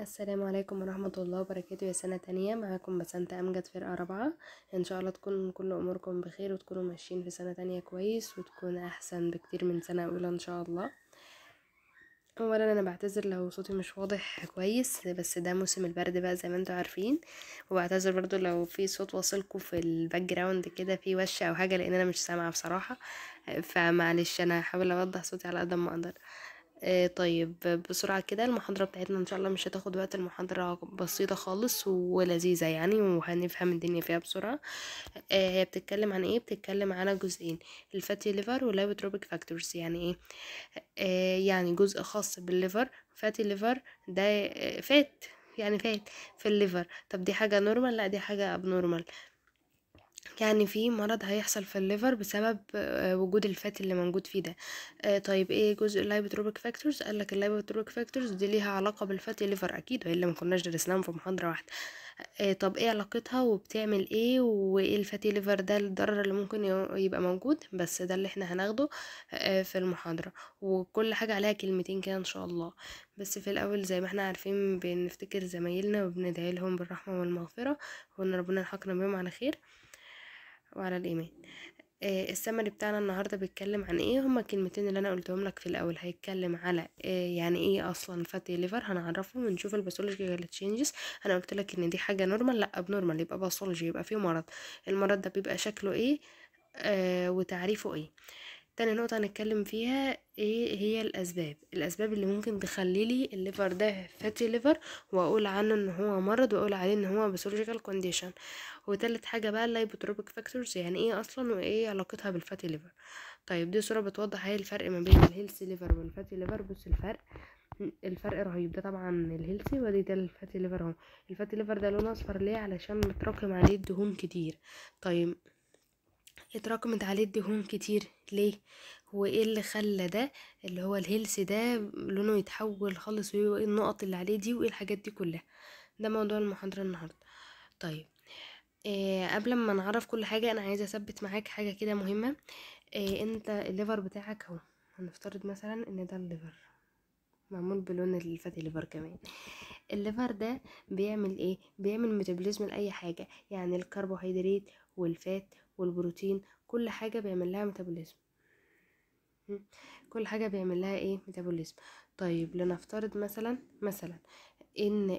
السلام عليكم ورحمة الله وبركاته يا سنة تانية معاكم بسنت أمجد فرقة رابعة إن شاء الله تكون كل أموركم بخير وتكونوا ماشيين في سنة تانية كويس وتكون أحسن بكتير من سنة أولى إن شاء الله اولا انا بعتذر لو صوتي مش واضح كويس بس ده موسم البرد بقى زي ما انتوا عارفين وبعتذر برضو لو في صوت واصلكم في الباك جراوند كده في وشه او حاجه لان انا مش سامعه بصراحه فمعلش انا هحاول اوضح صوتي على قد ما اقدر آه، طيب بسرعة كده المحاضرة بتاعتنا ان شاء الله مش هتاخد وقت المحاضرة بسيطة خالص ولذيذة يعني وهنفهم الدنيا فيها بسرعة آه، هي بتتكلم عن ايه بتتكلم على جزئين الفاتي ليفر واللايبوتروبيك فاكتورز يعني ايه آه، يعني جزء خاص بالليفر فاتي ليفر ده فات يعني فات في الليفر طب دي حاجة نورمال لا دي حاجة ابنورمال يعني في مرض هيحصل في الليفر بسبب آه، وجود الفات اللي موجود فيه ده آه، طيب ايه جزء اللايبوتروبيك فاكتورز قال لك اللايبوتروبيك فاكتورز دي ليها علاقه بالفاتي ليفر اكيد والا ما كناش درسناهم في محاضره واحده آه، طب ايه علاقتها وبتعمل ايه وايه الفاتي ليفر ده الضرر اللي ممكن يبقى موجود بس ده اللي احنا هناخده في المحاضرة وكل حاجة عليها كلمتين كده ان شاء الله بس في الاول زي ما احنا عارفين بنفتكر زمايلنا وبندعي لهم بالرحمة والمغفرة وان ربنا يلحقنا بيهم على خير وعلى الإيمان آه السمري بتاعنا النهاردة بيتكلم عن ايه هما الكلمتين اللي انا قلتهم لك في الاول هيتكلم على آه، يعني ايه اصلا فاتي ليفر هنعرفه ونشوف الباثولوجيكال تشينجز انا قلت لك ان دي حاجة نورمال لا ابنورمال يبقى باثولوجي يبقى فيه مرض المرض ده بيبقى شكله ايه آه وتعريفه ايه تاني نقطة هنتكلم فيها ايه هي الأسباب الأسباب اللي ممكن تخليلي الليفر ده فاتي ليفر وأقول عنه ان هو مرض وأقول عليه ان هو بسولوجيكال كونديشن وتالت حاجة بقى اللايبوتروبيك فاكتورز يعني ايه أصلا وايه علاقتها بالفاتي ليفر طيب دي صورة بتوضح ايه الفرق ما بين الهيلثي ليفر والفاتي ليفر بص الفرق الفرق رهيب ده طبعا الهيلثي ودي ده الفاتي ليفر اهو الفاتي ليفر ده لونه اصفر ليه علشان متراكم عليه الدهون كتير طيب اتراكمت عليه الدهون كتير ليه وايه اللي خلى ده اللي هو الهيلث ده لونه يتحول خالص وايه النقط اللي عليه دي وايه الحاجات دي كلها ده موضوع المحاضرة النهاردة طيب آه قبل ما نعرف كل حاجة انا عايزة اثبت معاك حاجة كده مهمة آه انت الليفر بتاعك اهو هنفترض مثلا ان ده الليفر معمول بلون الفاتي ليفر كمان الليفر ده بيعمل ايه بيعمل ميتابوليزم لاي حاجه يعني الكربوهيدرات والفات والبروتين كل حاجة بيعمل لها ميتابوليزم كل حاجة بيعمل لها ايه ميتابوليزم طيب لنفترض مثلا مثلا ان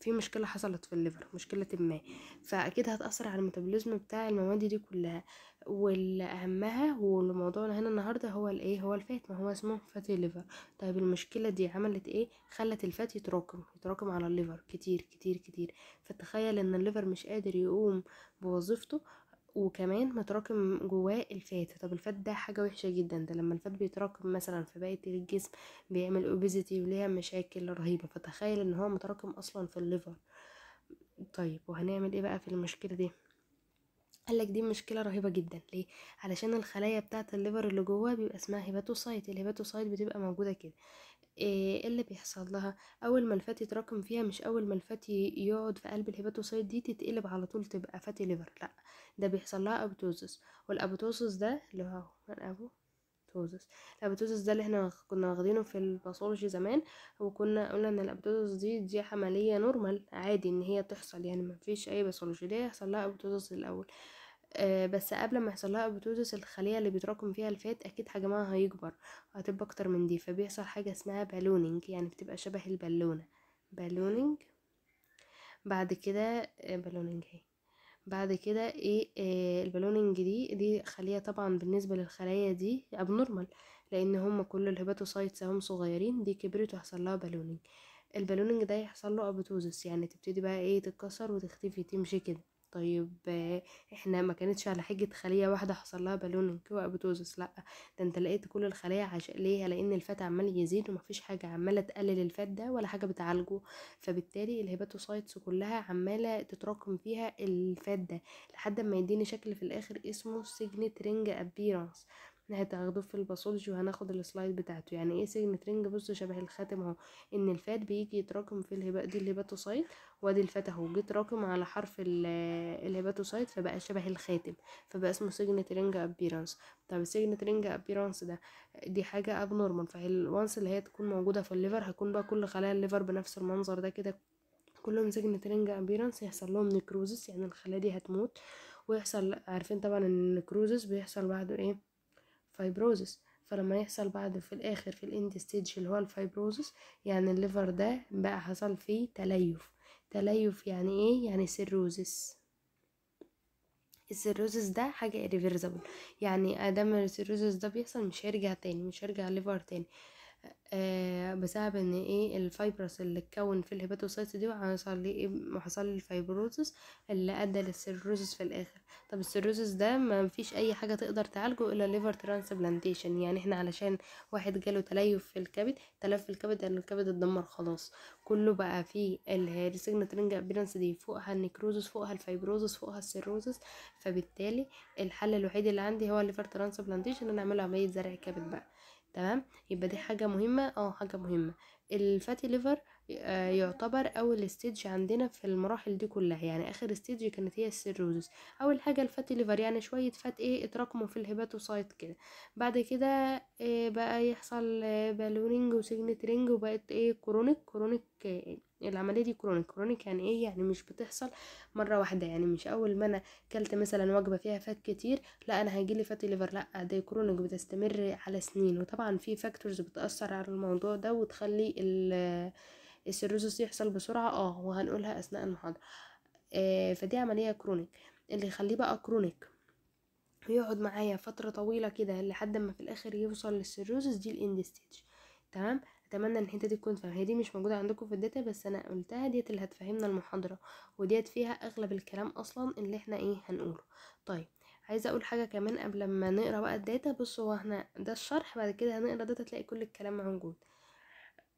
في مشكله حصلت في الليفر مشكله ما فاكيد هتاثر على الميتابوليزم بتاع المواد دي كلها والاهمها هو موضوعنا هنا النهارده هو الايه هو الفات ما هو اسمه فاتي ليفر طيب المشكله دي عملت ايه خلت الفات يتراكم يتراكم على الليفر كتير كتير كتير فتخيل ان الليفر مش قادر يقوم بوظيفته وكمان متراكم جواه الفات طب الفات ده حاجة وحشة جدا ده لما الفات بيتراكم مثلا في بقية الجسم بيعمل اوبيزيتي وليها مشاكل رهيبة فتخيل ان هو متراكم اصلا في الليفر طيب وهنعمل ايه بقى في المشكلة دي قالك دي مشكلة رهيبة جدا ليه؟ علشان الخلايا بتاعة الليفر اللي جوه بيبقى اسمها هيباتوسايت الهيباتوسايت بتبقى موجودة كده اللي بيحصل لها اول ما الفات يتراكم فيها مش اول ما الفات يقعد في قلب الهيباتوسايت دي تتقلب على طول تبقى فاتي ليفر لا ده بيحصل لها ابتوزس والابتوزس ده اللي هو ابو توزس الابتوزس ده اللي احنا كنا واخدينه في الباثولوجي زمان وكنا قلنا ان الابتوزس دي دي عمليه نورمال عادي ان هي تحصل يعني ما فيش اي باثولوجي ليه يحصل لها ابتوزس الاول آه، بس قبل ما يحصل لها ابيتوزس الخليه اللي بيتراكم فيها الفات اكيد حجمها هيكبر وهتبقى اكتر من دي فبيحصل حاجه اسمها بالونينج يعني بتبقى شبه البالونه بالونينج بعد كده بالونينج آه، اهي بعد كده ايه, آه، البالونينج دي دي خليه طبعا بالنسبه للخلايا دي ابنورمال لان هم كل الهيباتوسايتس هم صغيرين دي كبرت وحصل لها بالونينج البالونينج ده يحصل له ابيتوزس يعني تبتدي بقى ايه تتكسر وتختفي تمشي كده طيب احنا ما كانتش على حجة خلية واحدة حصل لها بالون انكوى بتوزس لا ده انت لقيت كل الخلايا عشان ليه لان الفات عمال يزيد ومفيش حاجة عمالة تقلل الفات ده ولا حاجة بتعالجه فبالتالي الهيباتوسايتس كلها عمالة تتراكم فيها الفات ده لحد ما يديني شكل في الاخر اسمه سيجنت رينج ابيرانس من في الغضوف الباثولوجي وهناخد السلايد بتاعته يعني ايه سيجنت رينج بص شبه الخاتم اهو ان الفات بيجي يتراكم في الهبات دي الهباتوسايت وادي الفات اهو جه تراكم على حرف الهباتوسايت فبقى شبه الخاتم فبقى اسمه سيجنت رينج ابيرانس طب السيجنت رينج ابيرانس ده دي حاجة اب نورمال فهي اللي هي تكون موجودة في الليفر هيكون بقى كل خلايا الليفر بنفس المنظر ده كده كلهم سيجنت رينج ابيرانس يحصل لهم نكروزس يعني الخلايا دي هتموت ويحصل عارفين طبعا ان النكروزس بيحصل بعده ايه فايبروزس فلما يحصل بعد في الاخر في الاند ستيج اللي هو الفايبروزس يعني الليفر ده بقى حصل فيه تليف تليف يعني ايه يعني سيروزس السيروزس ده حاجة ريفرسبل يعني ادام آه، السيروزس ده بيحصل مش هيرجع تاني مش هيرجع ليفر تاني آه، بسبب ان ايه الفيبرس اللي اتكون في الهيباتوسايت دي وحصل لي ايه وحصل لي الفيبروزس اللي ادى للسيروزس في الاخر طب السيروزس ده ما فيش اي حاجه تقدر تعالجه الا ليفر ترانسبلانتيشن يعني احنا علشان واحد جاله تليف في الكبد تلف في الكبد لان يعني الكبد اتدمر خلاص كله بقى فيه السيجنت رينج ابيرنس دي فوقها النكروزس فوقها الفيبروزس فوقها السيروزس فبالتالي الحل الوحيد اللي عندي هو الليفر ترانسبلانتيشن ان اعمله عمليه زرع كبد بقى تمام يبقى دي حاجه مهمه اه حاجه مهمه الفاتي ليفر آه، يعتبر اول ستيج عندنا في المراحل دي كلها يعني اخر ستيج كانت هي السيروزس اول حاجه الفاتي ليفر يعني شويه فات ايه اتراكموا في الهيباتوسايت كده بعد كده إيه بقى يحصل بالونينج آه، وسيجنترينج وبقت ايه كرونيك كرونيك إيه العمليه دي كرونيك كرونيك يعني ايه يعني مش بتحصل مره واحده يعني مش اول ما انا كلت مثلا وجبه فيها فات كتير لا انا هيجيلي فاتي ليفر لا دي كرونيك بتستمر على سنين وطبعا في فاكتورز بتاثر على الموضوع ده وتخلي ال السيروزس يحصل بسرعة اه وهنقولها اثناء المحاضرة آه فدي عملية كرونيك اللي يخليه بقى كرونيك ويقعد معايا فترة طويلة كده لحد ما في الاخر يوصل للسيروزس دي الاند ستيج تمام اتمنى ان الحته دي تكون فاهمه هي دي مش موجوده عندكم في الداتا بس انا قلتها ديت اللي هتفهمنا المحاضره وديت فيها اغلب الكلام اصلا اللي احنا ايه هنقوله طيب عايزه اقول حاجه كمان قبل ما نقرا بقى الداتا بصوا هو احنا ده الشرح بعد كده هنقرا داتا تلاقي كل الكلام موجود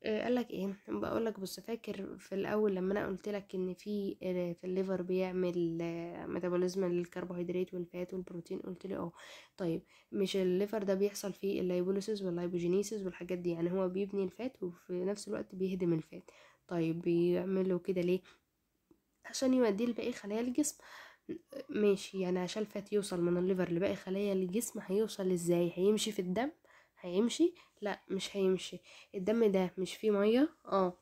آه، قال لك ايه بقول لك بص فاكر في الاول لما انا قلت لك ان في آه، في الليفر بيعمل آه، ميتابوليزم للكربوهيدرات والفات والبروتين قلت لي اه طيب مش الليفر ده بيحصل فيه اللايبوليسيس واللايبوجينيسيس والحاجات دي يعني هو بيبني الفات وفي نفس الوقت بيهدم الفات طيب بيعمله كده ليه عشان يوديه لباقي خلايا الجسم ماشي يعني عشان الفات يوصل من الليفر لباقي خلايا الجسم هيوصل ازاي هيمشي في الدم هيمشي لا مش هيمشي الدم ده مش فيه ميه اه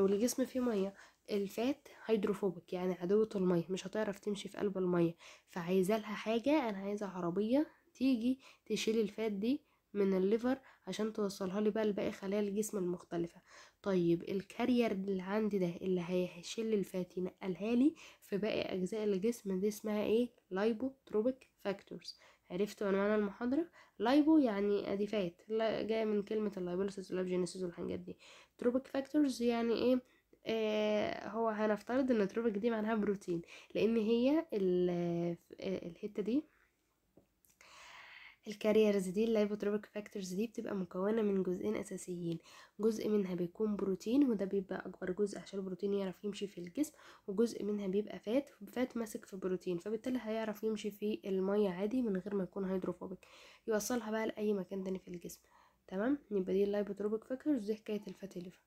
والجسم فيه ميه الفات هيدروفوبك يعني عدوة المية مش هتعرف تمشي في قلب المية فعايزة لها حاجة انا عايزة عربية تيجي تشيل الفات دي من الليفر عشان توصلها لي بقى لباقي خلايا الجسم المختلفة طيب الكارير اللي عندي ده اللي هيشيل الفات ينقلها لي في باقي اجزاء الجسم دي اسمها ايه لايبوتروبيك فاكتورز عرفت عنوان المحاضرة لايبو يعني أديفات جاية من كلمة اللايبوليسس والأبجينيسيس والحاجات دي تروبيك فاكتورز يعني ايه آه هو هنفترض ان التروبيك دي معناها بروتين لان هي آه، الحته دي الكاريرز دي اللايبوتروبيك فاكتورز دي بتبقى مكونه من جزئين اساسيين جزء منها بيكون بروتين وده بيبقى اكبر جزء عشان البروتين يعرف يمشي في الجسم وجزء منها بيبقى فات فات ماسك في بروتين فبالتالي هيعرف يمشي في الميه عادي من غير ما يكون هيدروفوبيك يوصلها بقى لاي مكان تاني في الجسم تمام يبقى دي اللايبوتروبيك فاكتورز دي حكايه الفاتي ليفر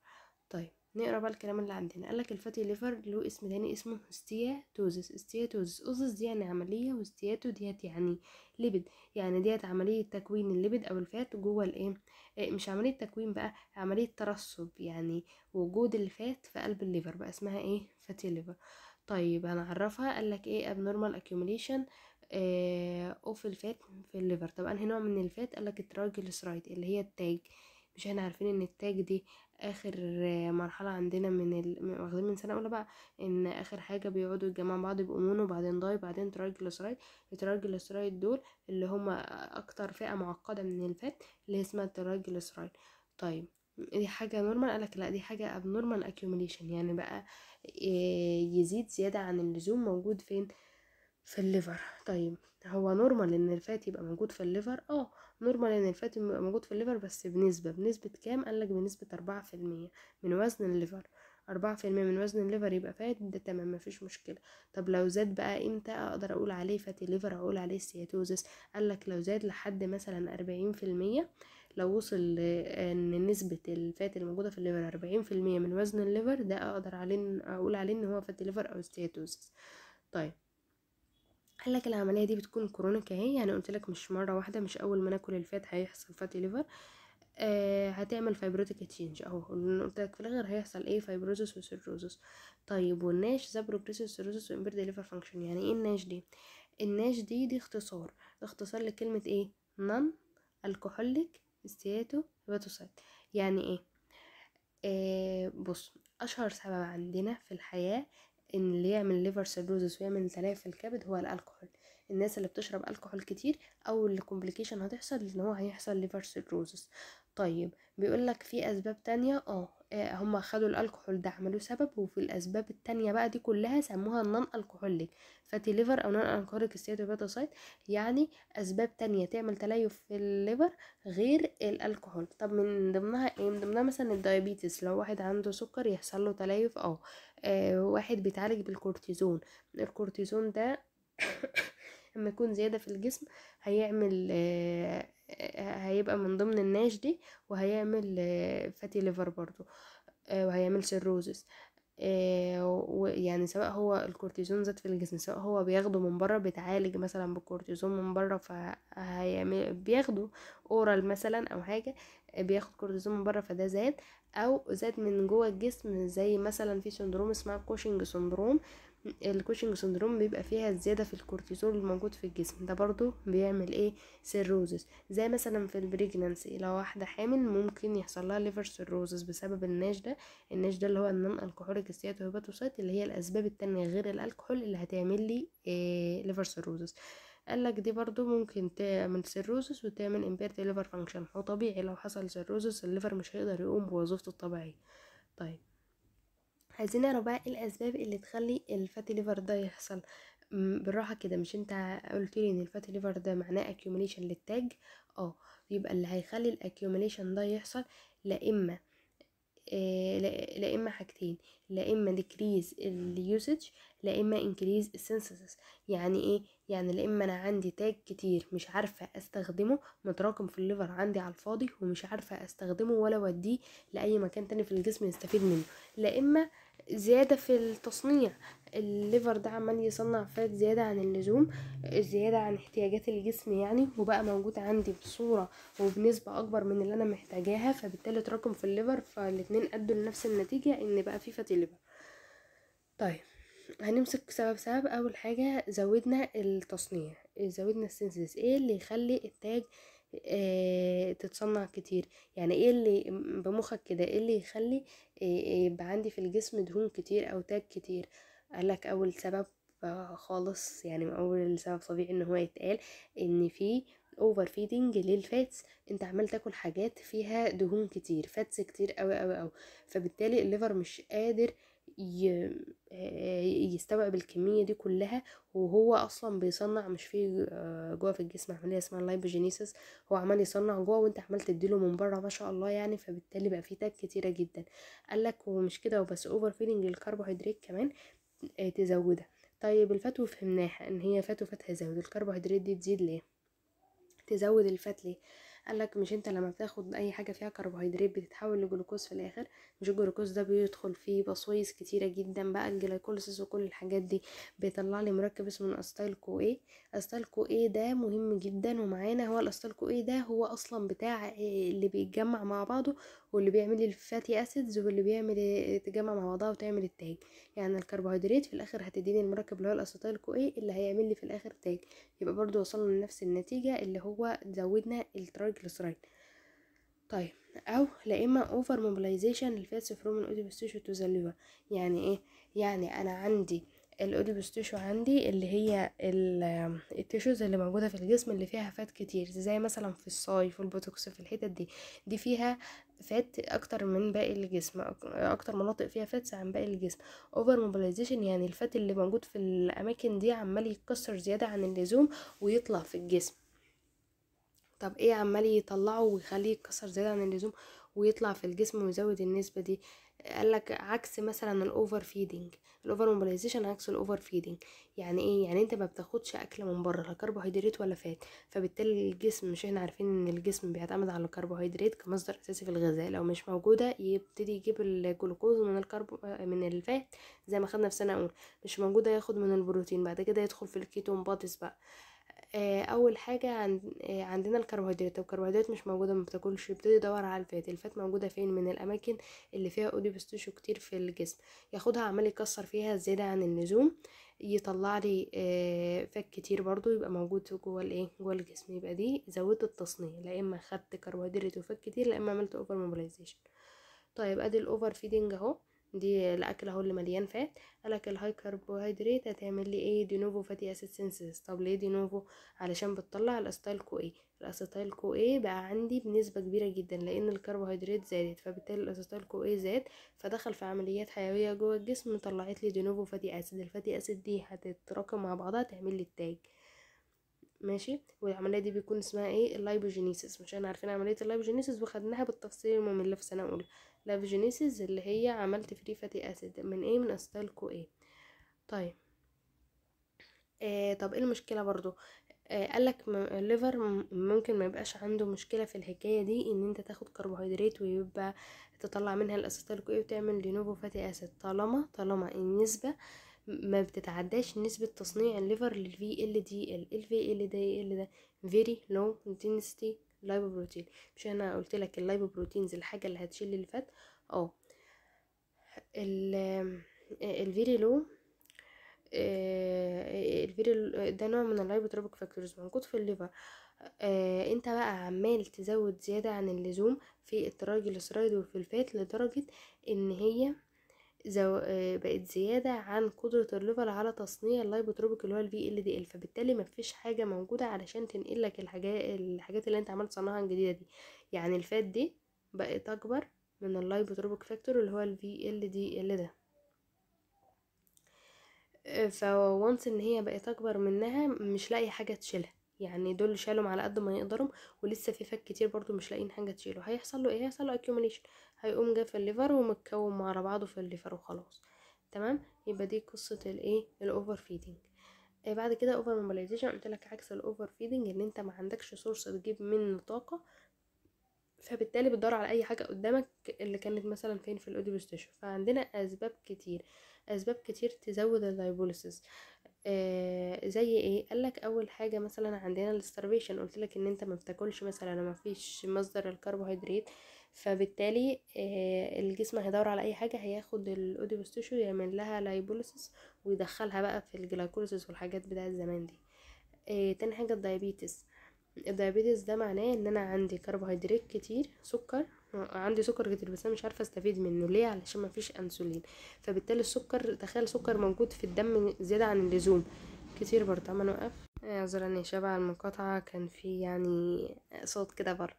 طيب نقرا بقى الكلام اللي عندنا قالك الفاتي ليفر له اسم تاني اسمه استياتوزس استياتوزس اوزس دي يعني عمليه واستياتو ديت يعني ليبد يعني ديت عمليه تكوين اللبد او الفات جوه الايه آه، مش عمليه تكوين بقى عمليه ترسب يعني وجود الفات في قلب الليفر بقى اسمها ايه فاتي ليفر طيب هنعرفها قالك ايه ابنورمال accumulation اوف آه، الفات في الليفر طب انهي نوع من الفات لك الترايجلسرايد اللي هي التاج مش احنا عارفين ان التاج دي اخر مرحله عندنا من ال... واخدين من سنه اولى بقى ان اخر حاجه بيقعدوا يتجمعوا بعض يبقوا مونو ضاي داي بعدين ترايجلوسرايد الترايجلوسرايد دول اللي هما اكتر فئه معقده من الفات اللي اسمها الترايجلوسرايد طيب دي حاجة نورمال قالك لا دي حاجة abnormal accumulation يعني بقى آه، يزيد زيادة عن اللزوم موجود فين في الليفر طيب هو نورمال ان الفات يبقى موجود في الليفر اه نورمال ان الفات بيبقى موجود في الليفر بس بنسبه بنسبه كام قالك بنسبه أربعة في المية من وزن الليفر أربعة في المية من وزن الليفر يبقى فات ده تمام مفيش مشكلة طب لو زاد بقى امتى اقدر اقول عليه فاتي ليفر اقول عليه سياتوزس قالك لو زاد لحد مثلا أربعين في المية لو وصل ان نسبة الفات الموجودة في الليفر أربعين في المية من وزن الليفر ده اقدر عليه اقول عليه ان هو فاتي ليفر او ستياتوزس طيب قالك العملية دي بتكون كرونيك اهي يعني قلت لك مش مرة واحدة مش اول ما ناكل الفات هيحصل فاتي ليفر آه هتعمل فايبروتيك تشينج اهو قلت لك في الاخر هيحصل ايه فايبروزس وسيروزس طيب والناش ذا بروجريسيف سيروزس وامبيرد ليفر فانكشن يعني ايه الناش دي الناش دي دي اختصار اختصار لكلمه ايه نون الكحوليك استياتو هيباتوسايت يعني ايه آه بص اشهر سبب عندنا في الحياه ان اللي يعمل ليفر سيروزس ويعمل تلف الكبد هو الالكحول الناس اللي بتشرب الكحول كتير او اللي كومبليكيشن هتحصل ان هو هيحصل ليفر سيروزس طيب بيقول لك في اسباب تانية اه آه، هم خدوا الكحول ده عملوه سبب وفي الاسباب التانية بقى دي كلها سموها النون الكحوليك فاتي ليفر او نون الكحوليك ستيت هيباتوسايت يعني اسباب تانية تعمل تليف في الليفر غير الالكحول طب من ضمنها ايه من ضمنها مثلا الدايابيتس لو واحد عنده سكر يحصل له تليف اه, آه، واحد بيتعالج بالكورتيزون الكورتيزون ده لما يكون زيادة في الجسم هيعمل هيبقى من ضمن الناش دي وهيعمل فاتي ليفر برضو وهيعمل سيروزس يعني سواء هو الكورتيزون زاد في الجسم سواء هو بياخده من بره بيتعالج مثلا بكورتيزون من بره فهيعمل بياخده اورال مثلا او حاجه بياخد كورتيزون من بره فده زاد او زاد من جوه الجسم زي مثلا في سندروم اسمها كوشنج سندروم آه الكوشنج سندروم بيبقى فيها زيادة في الكورتيزول الموجود في الجسم ده برضو بيعمل ايه سيروزس زي مثلا في البريجنانسي لو واحدة حامل ممكن يحصل لها ليفر سيروزس بسبب الناش ده الناش ده اللي هو النون الكحوليك ستيات اللي هي الاسباب التانية غير الالكحول اللي هتعمل لي إيه ليفر سيروزس قالك دي برضو ممكن تعمل سيروزس وتعمل امبيرت ليفر فانكشن وطبيعي لو حصل سيروزس الليفر مش هيقدر يقوم بوظيفته الطبيعية طيب عايزين نعرف بقى ايه الاسباب اللي تخلي الفاتي ليفر ده يحصل بالراحه كده مش انت قلت لي ان الفاتي ليفر ده معناه اكيوميليشن للتاج اه يبقى اللي هيخلي الاكيوميليشن ده يحصل لا اما آه، لا اما حاجتين لا اما ديكريز اليوسج لا اما انكريز السنسس يعني ايه يعني لا اما انا عندي تاج كتير مش عارفه استخدمه متراكم في الليفر عندي على الفاضي ومش عارفه استخدمه ولا اوديه لاي مكان تاني في الجسم يستفيد منه لا اما زيادة في التصنيع الليفر ده عمال يصنع فات زيادة عن اللزوم زيادة عن احتياجات الجسم يعني وبقى موجود عندي بصورة وبنسبة أكبر من اللي أنا محتاجاها فبالتالي تراكم في الليفر فالاتنين أدوا لنفس النتيجة إن بقى في فاتي ليفر طيب هنمسك سبب سبب أول حاجة زودنا التصنيع زودنا السنسز إيه اللي يخلي التاج آه تتصنع كتير يعني ايه اللي بمخك كده ايه اللي يخلي إيه، يبقى عندي في الجسم دهون كتير او تاج كتير قالك اول سبب آه، خالص يعني اول سبب طبيعي ان هو يتقال ان في اوفر فيدنج للفاتس انت عمال تاكل حاجات فيها دهون كتير فاتس كتير قوي قوي قوي فبالتالي الليفر مش قادر آه، يستوعب الكمية دي كلها وهو أصلا بيصنع مش في آه، جوه في الجسم عملية اسمها اللايبوجينيسيس هو عمال يصنع جوه وانت عمال تديله من بره ما شاء الله يعني فبالتالي بقى فيه تاج كتيرة جدا قالك ومش كده وبس اوفر فيلينج الكربوهيدرات كمان آه، تزودها طيب الفتوى فهمناها ان هي فاتو فتح يزود الكربوهيدرات دي تزيد ليه تزود الفات ليه قالك مش انت لما بتاخد اي حاجه فيها كربوهيدرات بتتحول لجلوكوز في الاخر مش الجلوكوز ده بيدخل فيه بصويص كتيره جدا بقى الجلايكوليسيس وكل الحاجات دي بيطلع لي مركب اسمه إيه. استايل كو اي استايل كو اي ده مهم جدا ومعانا هو الاستايل كو اي ده هو اصلا بتاع اللي بيتجمع مع بعضه واللي بيعمل الفاتي اسيدز واللي بيعمل تجمع مع بعضها وتعمل التاج يعني الكربوهيدرات في الاخر هتديني المركب اللي هو الاسيتيل كو اي اللي هيعمل لي في الاخر تاج يبقى برضو وصلنا لنفس النتيجه اللي هو زودنا الترايجليسرايد طيب او لا اما اوفر موبلايزيشن للفاتس فروم الاوتوبستيشن تو ذا يعني ايه يعني انا عندي الاوديبوستيشو عندي اللي هي التيشوز اللي موجودة في الجسم اللي فيها فات كتير زي مثلا في الصاي في البوتوكس في الحتت دي دي فيها فات اكتر من باقي الجسم اكتر مناطق فيها فات عن باقي الجسم اوفر موبيلايزيشن يعني الفات اللي موجود في الاماكن دي عمال يتكسر زيادة عن اللزوم ويطلع في الجسم طب ايه عمال يطلعه ويخليه يتكسر زيادة عن اللزوم ويطلع في الجسم ويزود النسبة دي قالك عكس مثلا الاوفر فيدنج الاوفر موبلايزيشن عكس الاوفر فيدنج يعني ايه يعني انت ما بتاخدش اكل من بره لا كربوهيدرات ولا فات فبالتالي الجسم مش احنا عارفين ان الجسم بيعتمد على الكربوهيدرات كمصدر اساسي في الغذاء لو مش موجوده يبتدي يجيب الجلوكوز من الكربو من الفات زي ما خدنا في سنه اولى مش موجوده ياخد من البروتين بعد كده يدخل في الكيتون بادس بقى آه، اول حاجه عند آه، عندنا الكربوهيدرات الكربوهيدرات مش موجوده ما بتاكلش يبتدي يدور على الفات الفات موجوده فين من الاماكن اللي فيها بستوشو كتير في الجسم ياخدها عمال يكسر فيها زياده عن اللزوم يطلع لي آه، فات كتير برضو يبقى موجود جوه الايه جوه الجسم يبقى دي زودت التصنيع لا اما خدت كربوهيدرات وفات كتير لا اما عملت اوفر موبلايزيشن طيب ادي الاوفر فيدنج اهو دي الاكل اهو اللي مليان فات قالك الهاي كربوهيدرات هتعمل لي ايه دي نوفو فاتي اسيد سينسيس طب ليه دي نوفو علشان بتطلع الاستايل كو ايه الاسيتايل كو ايه بقى عندي بنسبه كبيره جدا لان الكربوهيدرات زادت فبالتالي الاسيتايل كو ايه زاد فدخل في عمليات حيويه جوه الجسم طلعت لي دي نوفو فاتي اسيد الفاتي اسيد دي هتتراكم مع بعضها تعمل لي التاج ماشي والعمليه دي بيكون اسمها ايه اللايبوجينيسيس مش احنا عارفين عمليه اللايبوجينيسيس وخدناها بالتفصيل اللي في سنه اولى لافجينيسيس اللي هي عملت فري فاتي اسيد من ايه من استايل كو ايه طيب آه طب ايه المشكله برضو آه قال لك الليفر ممكن ما يبقاش عنده مشكله في الحكايه دي ان انت تاخد كربوهيدرات ويبقى تطلع منها الاسيتال كو ايه وتعمل لينوفو فاتي اسيد طالما طالما النسبه ما بتتعداش نسبة تصنيع الليفر للفي ال دي ال الفي ال دي ال ده فيري لو انتنسيتي اللايبو بروتين مش انا قلت لك اللايبو بروتينز الحاجه اللي هتشيل الفات اه الفيري لو الفيري ده نوع من اللايبوتروبيك فاكتورز موجود في الليفر آه انت بقى عمال تزود زيادة عن اللزوم في التراجل السرايد والفلفات لدرجة ان هي آه زو... آه، بقت زيادة عن قدرة الليفر على تصنيع اللايبوتروبيك اللي هو ال دي ال فبالتالي مفيش حاجة موجودة علشان تنقلك الحاجات الحاجات اللي انت عمال تصنعها الجديدة دي يعني الفات دي بقت أكبر من اللايبوتروبيك فاكتور اللي هو ال دي ال ده آه، فوانس ان هي بقت اكبر منها مش لاقي حاجه تشيلها يعني دول شالهم على قد ما يقدروا ولسه في فك كتير برضو مش لاقيين حاجه تشيله هيحصل له ايه هيحصل له اكيوميليشن هيقوم جه في الليفر ومتكون مع بعضه في الليفر وخلاص تمام يبقى دي قصه الايه الاوفر آه، فيدنج بعد كده اوفر موبيلايزيشن قلت لك عكس الاوفر فيدنج ان انت ما عندكش سورس تجيب منه طاقه فبالتالي بتدور على اي حاجه قدامك اللي كانت مثلا فين في الاوديو ستيشن فعندنا اسباب كتير اسباب كتير تزود الدايبوليسيس آه زي ايه قالك اول حاجه مثلا عندنا الاستارفيشن قلت لك ان انت ما بتاكلش مثلا ما فيش مصدر الكربوهيدرات فبالتالي آه، الجسم هيدور على اي حاجه هياخد الاوديبوس تيشو يعمل لها لايبوليسس ويدخلها بقى في الجلايكوليسس والحاجات بتاعه زمان دي آه، تاني حاجه الدايابيتس الدايابيتس ده معناه ان انا عندي كربوهيدرات كتير سكر عندي سكر كتير بس انا مش عارفه استفيد منه ليه علشان مفيش انسولين فبالتالي السكر تخيل سكر موجود في الدم زياده عن اللزوم كتير برضه عم نوقف اعذر اني شبع المقاطعه كان في يعني صوت كده بره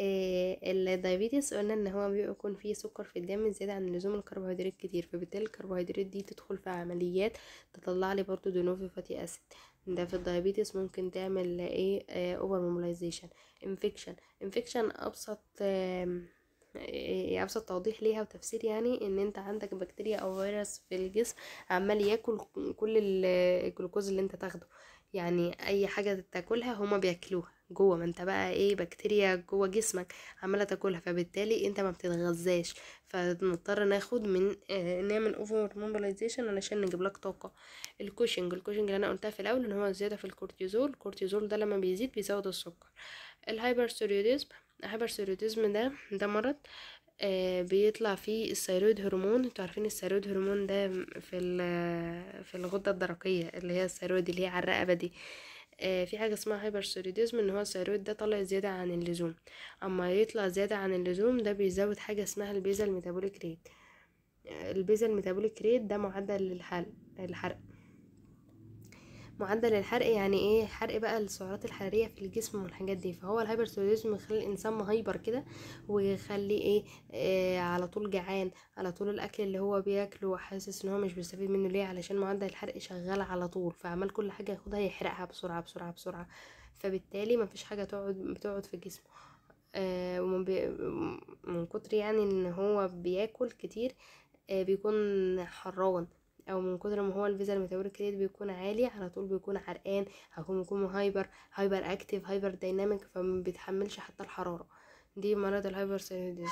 آه، الدايابيتس قلنا ان هو بيكون فيه سكر في الدم زيادة عن اللزوم الكربوهيدرات كتير فبالتالي الكربوهيدرات دي تدخل في عمليات تطلع لي برضو دنوفي فاتي اسيد ده في الدايابيتس ممكن تعمل ايه اوفر ميمولايزيشن انفكشن انفكشن ابسط آه،, آه ابسط توضيح ليها وتفسير يعني ان انت عندك بكتيريا او فيروس في الجسم عمال ياكل كل الجلوكوز اللي انت تاخده يعني اي حاجه تاكلها هما بياكلوها جوه ما انت بقى ايه بكتيريا جوه جسمك عماله تاكلها فبالتالي انت ما بتتغذاش فنضطر ناخد من آه، نعمل اوفر موبلايزيشن علشان نجيب لك طاقه الكوشنج الكوشنج اللي انا قلتها في الاول ان هو زياده في الكورتيزول الكورتيزول ده لما بيزيد بيزود السكر الهايبر ثيرويديزم ده ده مرض آه بيطلع فيه الثيرويد هرمون انتوا عارفين الثيرويد هرمون ده في في الغده الدرقيه اللي هي الثيرويد اللي هي على الرقبه دي آه آه، في حاجة اسمها هايبرثيرويديزم ان هو الثيرويد ده طالع زيادة عن اللزوم اما يطلع زيادة عن اللزوم ده بيزود حاجة اسمها البيزا ميتابوليك ريت آه، البيزا ميتابوليك ريت ده معدل الحرق معدل الحرق يعني ايه حرق بقى السعرات الحراريه في الجسم والحاجات دي فهو الهايبرثيروديزم يخلي الانسان مهايبر كده ويخليه إيه, ايه على طول جعان على طول الاكل اللي هو بياكله حاسس ان هو مش بيستفيد منه ليه علشان معدل الحرق شغال على طول فعمال كل حاجه ياخدها يحرقها بسرعه بسرعه بسرعه فبالتالي مفيش حاجه تقعد بتقعد في جسمه آه من كتر يعني ان هو بياكل كتير آه، بيكون حران او من كتر ما هو الفيزا الميتابوليك ريت بيكون عالي على طول بيكون عرقان هيكون بيكون هايبر هايبر اكتيف هايبر دايناميك فما بيتحملش حتى الحراره دي مرض الهايبر ثايرويديزم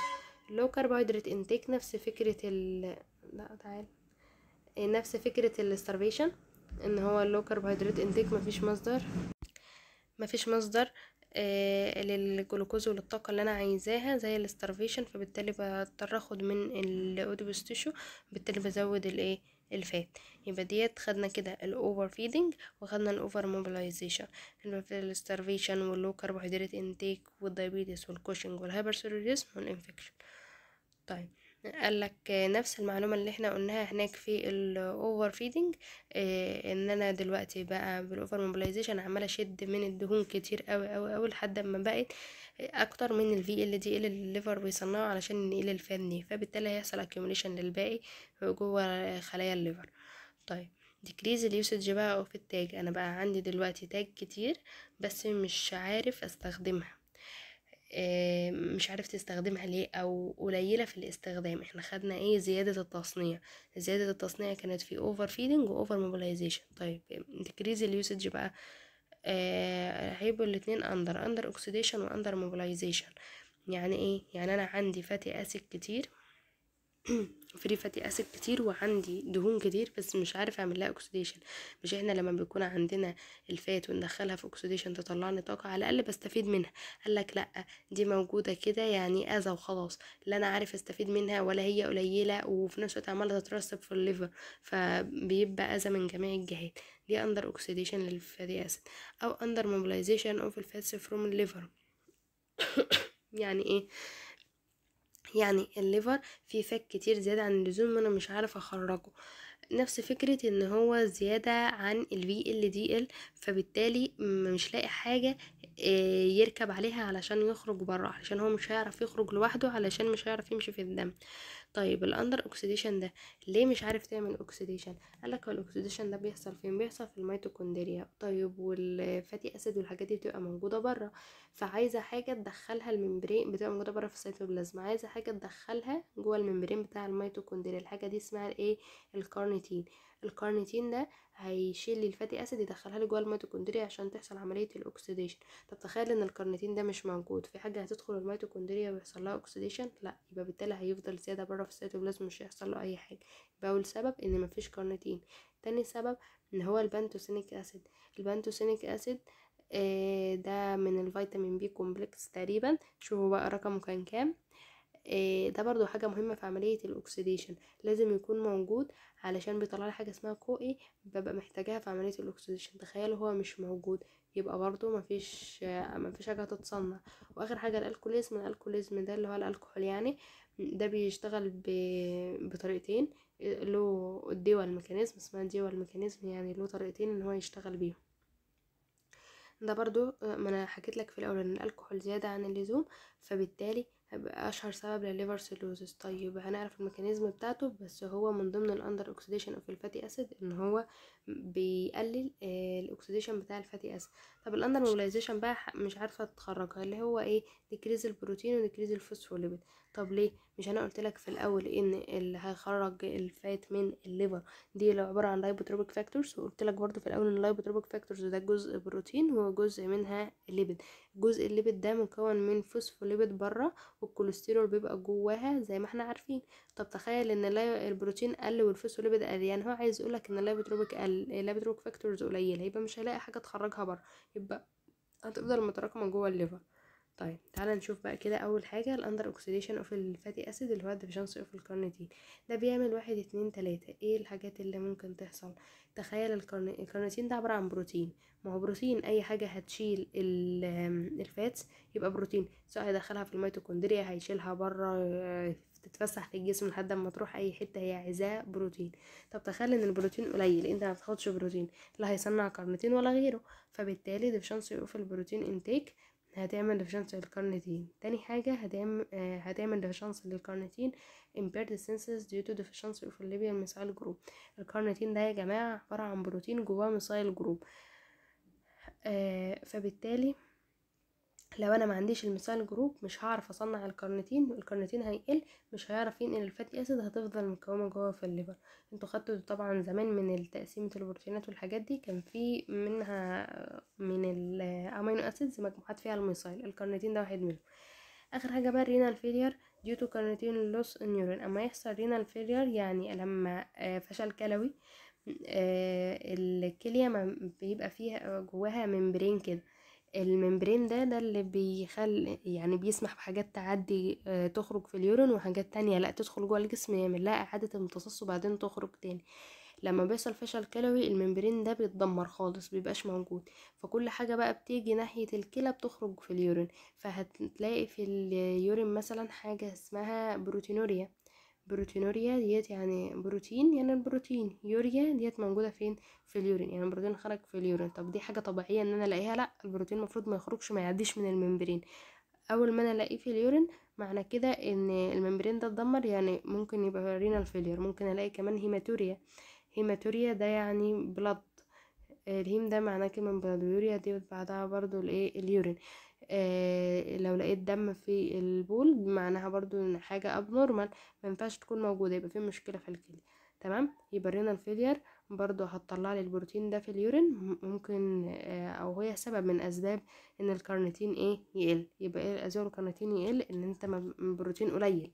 لو كاربوهيدرات انتيك نفس فكره ال لا تعال إيه، نفس فكره الاستارفيشن ان هو اللو كاربوهيدرات انتيك مفيش مصدر مفيش مصدر آه للجلوكوز وللطاقة اللي أنا عايزاها زي الاسترفيشن فبالتالي بضطر أخد من الأودوبستيشو بالتالي بزود الإيه الفات يبقى ديت خدنا كده الاوفر فيدنج وخدنا الاوفر موبلايزيشن الستارفيشن واللو كربوهيدرات انتيك والدايبيتس والكوشنج والهايبرثيروديزم والانفكشن طيب قال لك نفس المعلومة اللي احنا قلناها هناك في الاوفر فيدنج اه ان انا دلوقتي بقى بالاوفر موبيلايزيشن عمالة اشد من الدهون كتير قوي قوي قوي لحد ما بقت اكتر من الفي ال دي ال الليفر بيصنعه علشان ينقل الفات دي فبالتالي هيحصل اكيوميليشن للباقي جوه خلايا الليفر طيب ديكريز اليوسج بقى اوف التاج انا بقى عندي دلوقتي تاج كتير بس مش عارف استخدمها آه، مش عارف تستخدمها ليه او قليله في الاستخدام احنا خدنا ايه زياده التصنيع زياده التصنيع كانت في اوفر فيدنج واوفر موبيلايزيشن طيب ديكريز اليوسج بقى هيبقوا الاثنين اندر اندر اوكسيديشن واندر موبلايزيشن يعني ايه يعني انا عندي فاتي اسيد كتير فري فاتي اسيد كتير وعندي دهون كتير بس مش عارف اعمل لها اكسديشن مش احنا لما بيكون عندنا الفات وندخلها في اكسديشن تطلع لي طاقه على الاقل بستفيد منها قال لك لا دي موجوده كده يعني اذى وخلاص لا انا عارف استفيد منها ولا هي قليله وفي نفس الوقت عماله تترسب في الليفر فبيبقى اذى من جميع الجهات دي اندر اوكسيديشن للفاتي اسيد او اندر موبلايزيشن اوف الفاتس فروم الليفر يعني ايه يعني الليفر فيه فك كتير زيادة عن اللزوم وانا مش عارف اخرجه نفس فكرة ان هو زيادة عن ال VLDL فبالتالي مش لاقي حاجة آه، يركب عليها علشان يخرج بره علشان هو مش هيعرف يخرج لوحده علشان مش هيعرف يمشي في الدم طيب الاندر اوكسيديشن ده ليه مش عارف تعمل اوكسيديشن قالك هو الاوكسيديشن ده بيحصل فين بيحصل في الميتوكوندريا طيب والفاتي اسيد والحاجات دي بتبقى موجوده بره فعايزه حاجه تدخلها الممبرين بتبقى موجوده بره في السيتوبلازم عايزه حاجه تدخلها جوه الممبرين بتاع الميتوكوندريا الحاجه دي اسمها ايه الكارنيتين الكارنيتين ده هيشيل لي الفاتي اسيد يدخلها لي جوه الميتوكوندريا عشان تحصل عمليه الاكسديشن طب تخيل ان الكارنيتين ده مش موجود في حاجه هتدخل الميتوكوندريا ويحصل لها اكسديشن لا يبقى بالتالي هيفضل زياده بره في السيتوبلازم مش هيحصل له اي حاجه يبقى اول سبب ان مفيش كارنيتين تاني سبب ان هو البانتوسينيك اسيد البانتوسينيك اسيد آه، ده من الفيتامين بي كومبلكس تقريبا شوفوا بقى رقمه كان كام آه، ده برضو حاجة مهمة في عملية الاكسديشن لازم يكون موجود علشان بيطلع لي حاجة اسمها كوئي ببقى محتاجاها في عملية الاكسديشن تخيل هو مش موجود يبقى برضو مفيش آه، مفيش حاجة تتصنع واخر حاجة الالكوليزم الالكوليزم ده اللي هو الالكحول يعني ده بيشتغل ب... بطريقتين له الديوال ميكانيزم اسمها ديوال ميكانيزم يعني له طريقتين ان هو يشتغل بيهم ده برضو آه، ما انا حكيت لك في الاول ان الكحول زياده عن اللزوم فبالتالي هيبقى اشهر سبب للليفر سيلوزس طيب هنعرف الميكانيزم بتاعته بس هو من ضمن الاندر اوكسيديشن اوف الفاتي اسيد ان هو بيقلل آه، الاكسيديشن بتاع الفاتي اسيد طب الاندر موبيلايزيشن بقى مش عارفه اتخرجها اللي هو ايه ديكريز البروتين وديكريز الفوسفوليبيد طب ليه مش انا قلت لك في الاول ان اللي هيخرج الفات من الليفر دي اللي عباره عن لايبوتروبيك فاكتورز وقلت لك برده في الاول ان اللايبوتروبيك فاكتورز ده جزء بروتين وجزء منها الليبيد جزء الليبيد ده مكون من فوسفوليبيد بره والكوليسترول بيبقى جواها زي ما احنا عارفين طب تخيل ان البروتين قل والفوسفوليبيد قل يعني هو عايز يقول لك ان اللايبوتروبيك قل اللايبوتروبيك فاكتورز قليله يبقى مش هلاقي حاجه تخرجها بره يبقى هتفضل متراكمه جوه الليفر طيب تعالى نشوف بقى كده اول حاجه الاندر اوكسيديشن اوف الفاتي اسيد اللي هو الديفيشنسي اوف الكارنيتين ده بيعمل واحد اتنين تلاته ايه الحاجات اللي ممكن تحصل تخيل الكارنيتين ده عباره عن بروتين ما هو بروتين اي حاجه هتشيل الفاتس يبقى بروتين سواء هيدخلها في الميتوكوندريا هيشيلها بره آه، تتفسح في الجسم لحد ما تروح اي حته هي عايزاه بروتين طب تخيل ان البروتين قليل انت ما بتاخدش بروتين لا هيصنع كارنيتين ولا غيره فبالتالي ديفشنسي اوف البروتين انتيك هتعمل ريفجنس للكارنيتين تاني حاجة آه، هتعمل, هتعمل ريفجنس للكارنيتين impaired senses due to deficiency of الليبيا الميثايل جروب الكارنيتين ده يا جماعة عبارة عن بروتين جواه ميثايل جروب آه فبالتالي لو انا ما عنديش الميثايل جروب مش هعرف اصنع الكارنيتين الكارنيتين هيقل مش هيعرف ينقل الفاتي اسيد هتفضل مكومه جوه في الليفر انتوا خدتوا طبعا زمان من تقسيمه البروتينات والحاجات دي كان في منها من الامينو اسيدز مجموعات فيها الميثايل الكارنيتين ده واحد منهم اخر حاجه بقى الرينال فيلير ديو تو كارنيتين لوس نيورين اما يحصل رينال فيلير يعني لما آه، فشل كلوي آه، الكليه ما بيبقى فيها جواها ممبرين كده الممبرين ده ده اللي بيخلي يعني بيسمح بحاجات تعدي آه، تخرج في اليورين وحاجات تانية لا تدخل جوه الجسم يعمل لها إعادة امتصاص وبعدين تخرج تاني لما بيحصل فشل كلوي الممبرين ده بيتدمر خالص بيبقاش موجود فكل حاجة بقى بتيجي ناحية الكلى بتخرج في اليورين فهتلاقي في اليورين مثلا حاجة اسمها بروتينوريا بروتينوريا ديت يعني بروتين يعني البروتين يوريا ديت موجوده فين في اليورين يعني البروتين خرج في اليورين طب دي حاجه طبيعيه ان انا الاقيها لا البروتين المفروض ما يخرجش ما يعديش من الممبرين اول ما انا الاقيه في اليورين معنى كده ان الممبرين ده اتدمر يعني ممكن يبقى رينال فيلير ممكن الاقي كمان هيماتوريا هيماتوريا ده يعني بلد الهيم ده معناه كمان بلاد ويوريا دي بعدها برضو الايه اليورين آه، لو لقيت دم في البول معناها برضو ان حاجه اب ما ينفعش تكون موجوده يبقى في مشكله في الكلى تمام يبقى الرينال فيلير برضو هتطلع لي البروتين ده في اليورين ممكن آه، او هي سبب من اسباب ان الكارنيتين ايه يقل يبقى ايه الاسباب الكارنيتين يقل ان انت بروتين قليل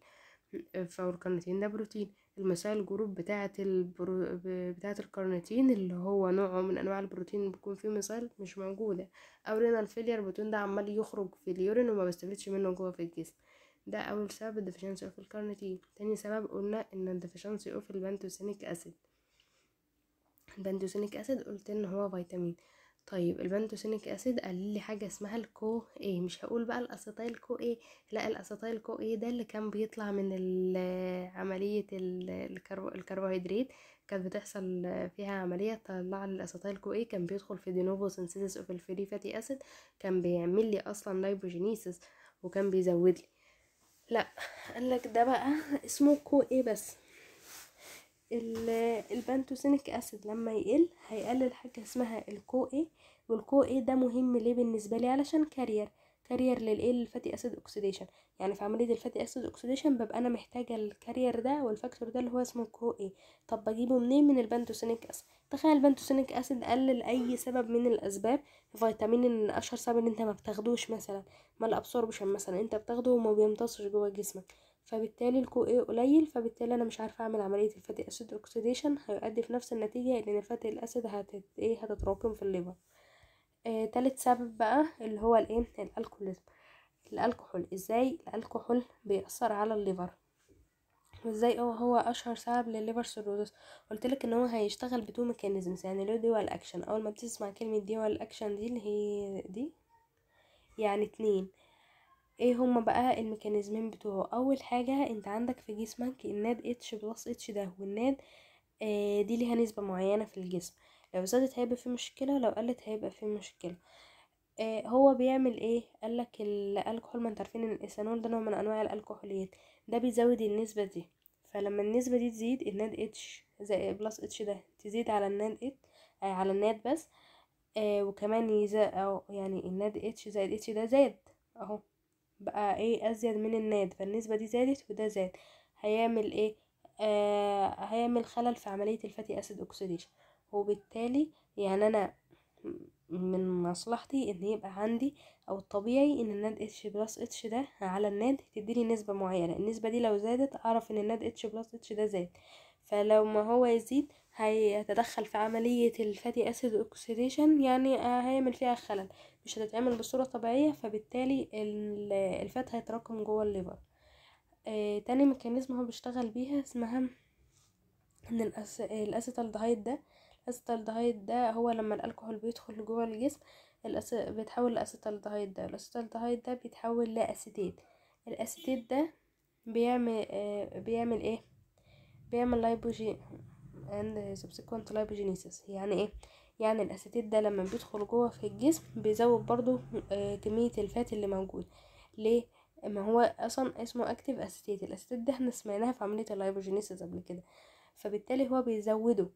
فالكارنيتين ده بروتين المسائل الجروب بتاعت البرو... بتاعت الكارنيتين اللي هو نوع من انواع البروتين بيكون فيه مسائل مش موجودة او رينال فيلير البروتين ده عمال يخرج في اليورين وما بيستفيدش منه جوه في الجسم ده اول سبب الديفيشنسي اوف الكارنيتين تاني سبب قلنا ان الديفيشنسي اوف البانتوسينيك اسيد البانتوسينيك اسيد قلت ان هو فيتامين طيب البنتوسينيك اسيد قال لي حاجه اسمها الكو ايه مش هقول بقى الاسيتايل كو ايه لا الاسيتايل كو ايه ده اللي كان بيطلع من آه، عمليه الكربوهيدرات كانت بتحصل فيها عمليه طلع الاسيتايل كو ايه كان بيدخل في دينوفو سينثيسيس اوف الفري فاتي اسيد كان بيعمل لي اصلا لايبوجينيسيس وكان بيزود لي لا قال لك ده بقى اسمه كو ايه بس البنتوسينيك اسيد لما يقل هيقلل حاجه اسمها الكو اي والكو اي ده مهم ليه بالنسبه لي علشان كارير كارير للايه الفاتي اسيد اوكسيديشن يعني في عمليه الفاتي اسيد اوكسيديشن ببقى انا محتاجه الكارير ده والفاكتور ده اللي هو اسمه كو اي طب بجيبه منين من البنتوسينيك اسيد تخيل البنتوسينيك اسيد قلل اي سبب من الاسباب فيتامين ان اشهر سبب ان انت ما بتاخدوش مثلا ما الابسوربشن مثلا انت بتاخده وما بيمتصش جوه جسمك فبالتالي الكو اي قليل فبالتالي انا مش عارفه اعمل عمليه الفاتي اسيد اوكسيديشن هيؤدي في نفس النتيجه ان الفاتي الاسيد هتت ايه هتتراكم في الليفر آه تالت سبب بقى اللي هو الايه الالكوليزم الالكحول ازاي الالكحول بيأثر على الليفر وازاي هو هو اشهر سبب للليفر سيروزس قلت لك ان هو هيشتغل بتو ميكانيزمز يعني له دول اكشن اول ما بتسمع كلمه دي اكشن دي اللي هي دي يعني اتنين ايه هما بقى الميكانيزمين بتوعه اول حاجة انت عندك في جسمك الناد اتش بلس اتش ده والناد آه دي ليها نسبة معينة في الجسم لو زادت هيبقى في مشكلة لو قلت هيبقى في مشكلة آه، هو بيعمل ايه قالك الالكحول ما انت عارفين ان الايثانول ده نوع من انواع الالكحوليات ده بيزود النسبة دي فلما النسبة دي تزيد الناد اتش زي بلس اتش ده تزيد على الناد ات آه، على الناد بس آه، وكمان يزا او يعني الناد اتش زائد اتش ده زاد اهو بقى ايه ازيد من الناتج فالنسبة دي زادت وده زاد هيعمل ايه آه هيعمل خلل في عملية الفاتي اسيد اوكسيديشن وبالتالي يعني انا من مصلحتي ان يبقى عندي او الطبيعي ان الناد اتش بلس اتش ده على الناد تديني نسبة معينة النسبة دي لو زادت اعرف ان الناد اتش بلس اتش ده زاد فلو ما هو يزيد هيتدخل في عملية الفاتي اسيد اوكسيديشن يعني آه، هيعمل فيها خلل مش هتتعمل بصورة طبيعية فبالتالي الفات هيتراكم جوه الليفر آه تاني ميكانيزم هو بيشتغل بيها اسمها ان الاسيتالدهايد ده الاسيتالدهايد ده هو لما الكحول بيدخل جوه الجسم الأس... بيتحول لاسيتالدهايد ده الاسيتالدهايد ده بيتحول لاسيتيت الاسيتيت ده بيعمل آه بيعمل ايه بيعمل لايبوجين and subsequent لايبوجينيسيس يعني ايه يعني الاسيتيت ده لما بيدخل جوه في الجسم بيزود برضو آه، كميه الفات اللي موجود ليه ما هو اصلا اسمه اكتف اسيتيت الاسيتيت ده احنا سمعناها في عمليه الهايبوجينيسيس قبل كده فبالتالي هو بيزوده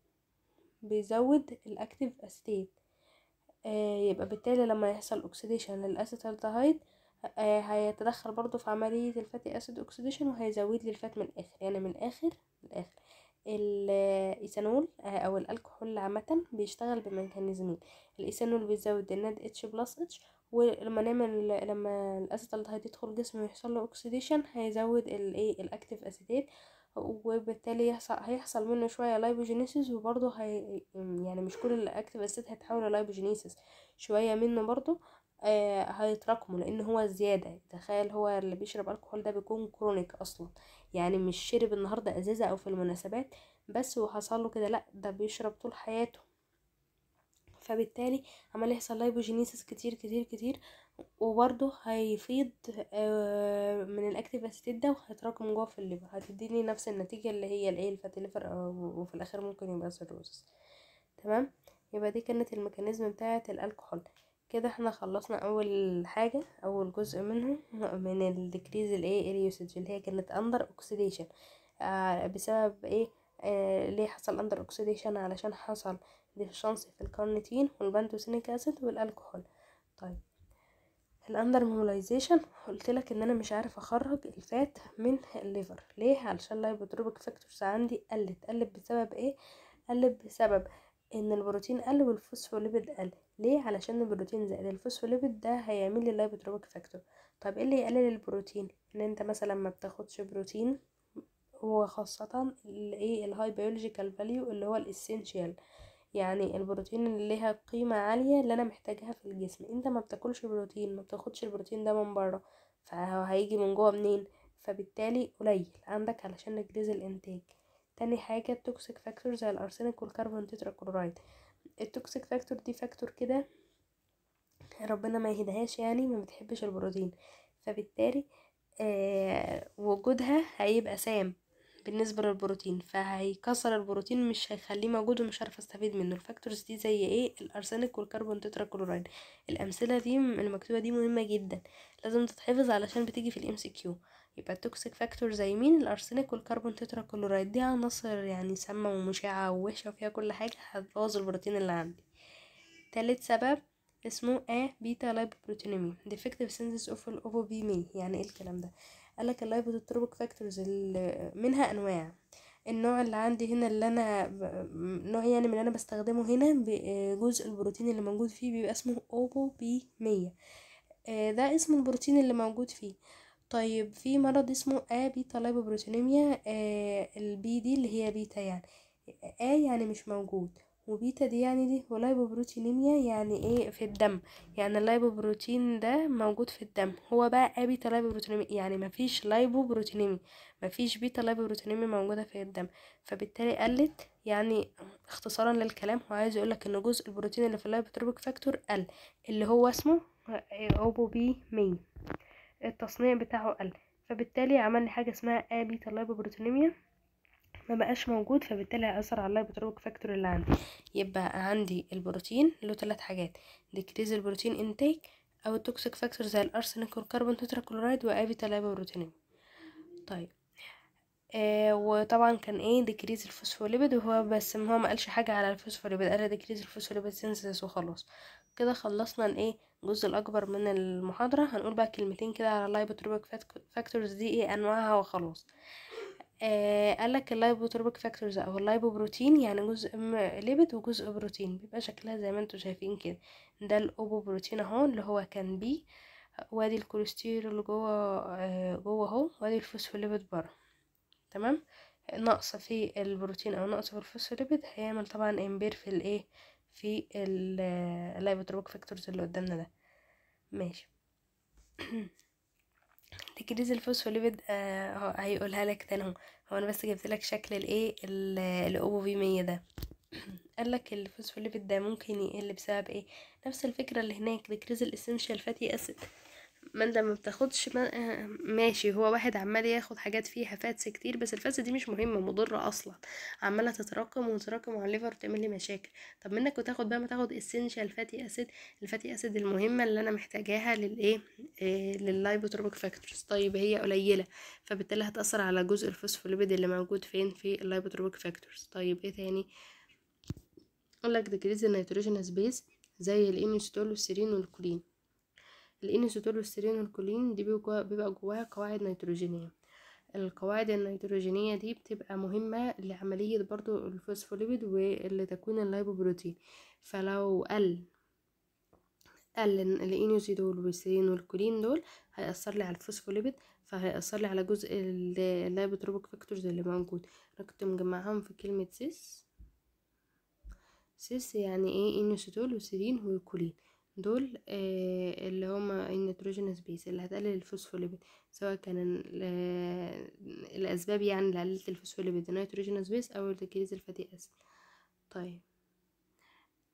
بيزود الاكتف اسيتيت آه، يبقى بالتالي لما يحصل اكسيديشن للاسيتالدهايد هيتدخل برضو في عمليه الفاتي اسيد اكسيديشن وهيزود لي الفات من الاخر يعني من الاخر للاخر الاخر الايثانول آه، او الالكحول عامه بيشتغل بميكانيزمين الايثانول بيزود الناد اتش بلس اتش ولما نعمل لما الاسيتالدهايد يدخل الجسم ويحصل له اوكسيديشن هيزود الايه الاكتيف اسيتات وبالتالي يحصل هيحصل منه شويه لايبوجينيسيس وبرضه هي يعني مش كل الاكتيف اسيت هتحول لايبوجينيسيس شويه منه برضه آه هيتراكموا لان هو زياده تخيل هو اللي بيشرب الكحول ده بيكون كرونيك اصلا آه يعني مش شرب النهاردة ازازة او في المناسبات بس وحصله كده لا ده بيشرب طول حياته فبالتالي عمال يحصل لايبوجينيسيس كتير كتير كتير وبرده هيفيض آه، من الاكتيف اسيد ده وهيتراكم جوه في الليفر هتديني نفس النتيجه اللي هي الايه الفاتي ليفر وفي الاخر ممكن يبقى سيروس تمام يبقى دي كانت الميكانيزم بتاعه الكحول كده احنا خلصنا اول حاجة اول جزء منه من الديكريز الايه اليوسج اللي هي كانت اندر اوكسيديشن آه بسبب ايه آه ليه حصل اندر اوكسيديشن علشان حصل ديفشنس في الكارنيتين والبانتوسينيك اسيد والالكحول طيب الاندر ميمولايزيشن قلت لك ان انا مش عارف اخرج الفات من الليفر ليه علشان لايبوتروبيك فاكتورز عندي قلت قلت بسبب ايه قلت بسبب آه ان البروتين قل والفوسفوليبيد قل ليه علشان البروتين زائد الفوسفوليبيد ده هيعمل لي لايبوتروبيك فاكتور طب ايه اللي يقلل البروتين ان انت مثلا ما بتاخدش بروتين وخاصة الايه الهاي بيولوجيكال فاليو اللي هو الاسينشال يعني البروتين اللي ليها قيمة عالية اللي انا محتاجها في الجسم انت ما بتاكلش بروتين ما بتاخدش البروتين ده من بره فهيجي من جوه منين فبالتالي قليل عندك علشان نجريز الانتاج تاني حاجة التوكسيك فاكتور زي الأرسنك والكربون تترا كلورايد التوكسيك فاكتور دي فاكتور كده ربنا ما يهدهاش يعني ما بتحبش البروتين فبالتالي آه وجودها هيبقى سام بالنسبة للبروتين فهيكسر البروتين مش هيخليه موجود ومش عارفة استفيد منه الفاكتورز دي زي ايه الارسنك والكربون تترا كلورايد الامثلة دي المكتوبة دي مهمة جدا لازم تتحفظ علشان بتيجي في الام سي كيو يبقى التوكسيك فاكتور زي مين الارسنك والكربون تترا كلورايد دي عناصر يعني سامه ومشعه ووحشه وفيها كل حاجه هتبوظ البروتين اللي عندي تالت سبب اسمه ا بيتا لايبوبروتينيميا ديفكتيف سينثيس اوف الاوبوبيمي مي يعني ايه الكلام ده قالك اللايبوتروبيك فاكتورز منها انواع النوع اللي عندي هنا اللي انا نوع يعني من اللي انا بستخدمه هنا جزء البروتين اللي موجود فيه بيبقى اسمه اوبو بي مية ده اسم البروتين اللي موجود فيه طيب في مرض اسمه ا بيتا لايبوبروتينيميا آه البي دي اللي هي بيتا يعني ا آه، يعني مش موجود وبيتا دي يعني دي ولايبوبروتينيميا يعني ايه في الدم يعني اللايبوبروتين ده موجود في الدم هو بقى ا بيتا لايبوبروتينيميا يعني مفيش لايبوبروتينيميا مفيش بيتا لايبوبروتينيميا موجودة في الدم فبالتالي قلت يعني اختصارا للكلام هو عايز يقولك ان جزء البروتين اللي في اللايبوتروبيك فاكتور قل اللي هو اسمه اوبو بي مين التصنيع بتاعه قل فبالتالي عملنا حاجة اسمها ابي بروتينيميا ما بقاش موجود فبالتالي هيأثر على اللايبوتروك فاكتور اللي عندي يبقى عندي البروتين له ثلاث حاجات ديكريز البروتين انتيك او التوكسيك فاكتور زي الارسنيك والكربون كلورايد وابي بروتينيميا طيب آه وطبعا كان ايه ديكريز الفوسفوليبيد وهو بس هو ما قالش حاجه على الفوسفوليبيد قال ديكريز الفوسفوليبيد سينثيس وخلاص كده خلصنا الايه الجزء الاكبر من المحاضره هنقول بقى كلمتين كده على اللايبوتروبيك فاكتورز دي ايه انواعها وخلاص آه قالك اللايبوتروبيك فاكتورز او اللايبوبروتين يعني جزء ليبيد وجزء بروتين بيبقى شكلها زي ما انتم شايفين كده ده الاوبوبروتين اهو اللي هو كان بي وادي الكوليسترول جوه آه جوه اهو وادي الفوسفوليبيد بره تمام نقص في البروتين او نقص في الفوسفوليبيد هيعمل طبعا امبير في الايه في اللايبوتروبيك فاكتورز اللي قدامنا ده ماشي تجهيز الفوسفوليبيد آه هيقولها لك تاني هو. هو انا بس جبت لك شكل الايه الاو في 100 ده قال لك الفوسفوليبيد ده ممكن يقل بسبب ايه نفس الفكره اللي هناك ديكريز الاسنشال فاتي اسيد ما انت ما بتاخدش ما... ماشي هو واحد عمال ياخد حاجات فيها فاتس كتير بس الفاتس دي مش مهمه مضره اصلا عماله تتراكم وتتراكم على الليفر وتعمل لي مشاكل طب منك وتاخد بقى ما تاخد اسينشال فاتي اسيد الفاتي اسيد المهمه اللي انا محتاجاها للايه آه، لللايبوتروبيك فاكتورز طيب هي قليله فبالتالي هتاثر على جزء الفوسفوليبيد اللي موجود فين في اللايبوتروبيك فاكتورز طيب ايه تاني اقول لك ديكريز النيتروجينس بيز زي الاميوستول والسيرين والكولين الإنسيتول والسيرين والكولين دي بيبقى جواها قواعد نيتروجينية القواعد النيتروجينية دي بتبقى مهمة لعملية برضو الفوسفوليبيد ولتكوين اللايبوبروتين فلو قل قل الانيوسيدول والسيرين والكولين دول هيأثر لي على الفوسفوليبيد فهيأثر لي على جزء اللايبوتروبيك فاكتورز اللي موجود انا كنت مجمعهم في كلمة سيس سيس يعني ايه انيوسيدول وسيرين والكولين دول آه، اللي هما النيتروجينوس بيس اللي هتقلل الفوسفوليبيد سواء كان آه، الأسباب يعني لقلة الفوسفوليبيد النيتروجينوس بيس أو الديكريز الفاتي أسيد طيب